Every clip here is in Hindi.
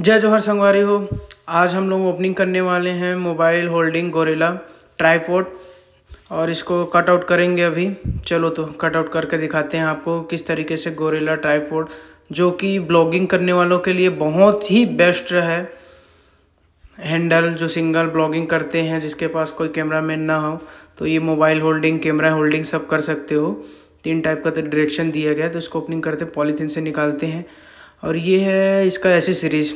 जय जोहर संगवारी हो आज हम लोग ओपनिंग करने वाले हैं मोबाइल होल्डिंग गोरेला ट्राईपोर्ट और इसको कट आउट करेंगे अभी चलो तो कट आउट करके दिखाते हैं आपको किस तरीके से गोरेला ट्राईपोर्ट जो कि ब्लॉगिंग करने वालों के लिए बहुत ही बेस्ट है हैंडल जो सिंगल ब्लॉगिंग करते हैं जिसके पास कोई कैमरा मैन ना हो तो ये मोबाइल होल्डिंग कैमरा होल्डिंग सब कर सकते हो तीन टाइप का तो डायरेक्शन दिया गया है तो इसको ओपनिंग करते पॉलीथीन से निकालते हैं और ये है इसका सीरीज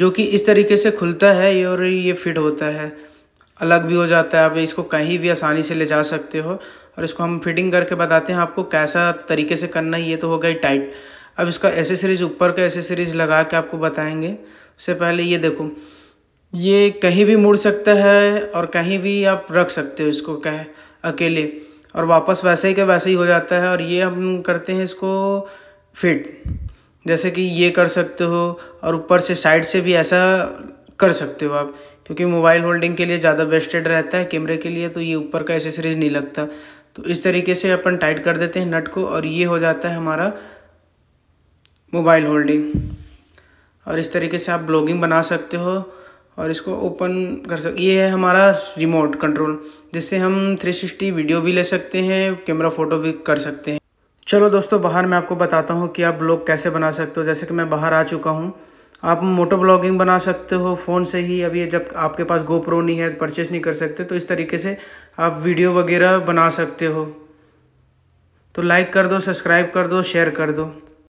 जो कि इस तरीके से खुलता है और ये फिट होता है अलग भी हो जाता है आप इसको कहीं भी आसानी से ले जा सकते हो और इसको हम फिटिंग करके बताते हैं आपको कैसा तरीके से करना है ये तो हो गई टाइट अब इसका एसेसरीज ऊपर का एसेसरीज लगा के आपको बताएंगे उससे पहले ये देखो ये कहीं भी मुड़ सकता है और कहीं भी आप रख सकते हो इसको कह अकेले और वापस वैसे ही का वैसे ही हो जाता है और ये हम करते हैं इसको फिट जैसे कि ये कर सकते हो और ऊपर से साइड से भी ऐसा कर सकते हो आप क्योंकि मोबाइल होल्डिंग के लिए ज़्यादा बेस्टेड रहता है कैमरे के लिए तो ये ऊपर का एसेसरीज नहीं लगता तो इस तरीके से अपन टाइट कर देते हैं नट को और ये हो जाता है हमारा मोबाइल होल्डिंग और इस तरीके से आप ब्लॉगिंग बना सकते हो और इसको ओपन कर सकते ये है हमारा रिमोट कंट्रोल जिससे हम 360 वीडियो भी ले सकते हैं कैमरा फोटो भी कर सकते हैं चलो दोस्तों बाहर मैं आपको बताता हूँ कि आप ब्लॉग कैसे बना सकते हो जैसे कि मैं बाहर आ चुका हूँ आप मोटो ब्लॉगिंग बना सकते हो फ़ोन से ही अभी जब आपके पास गोप्रो नहीं है परचेस नहीं कर सकते तो इस तरीके से आप वीडियो वगैरह बना सकते हो तो लाइक कर दो सब्सक्राइब कर दो शेयर कर दो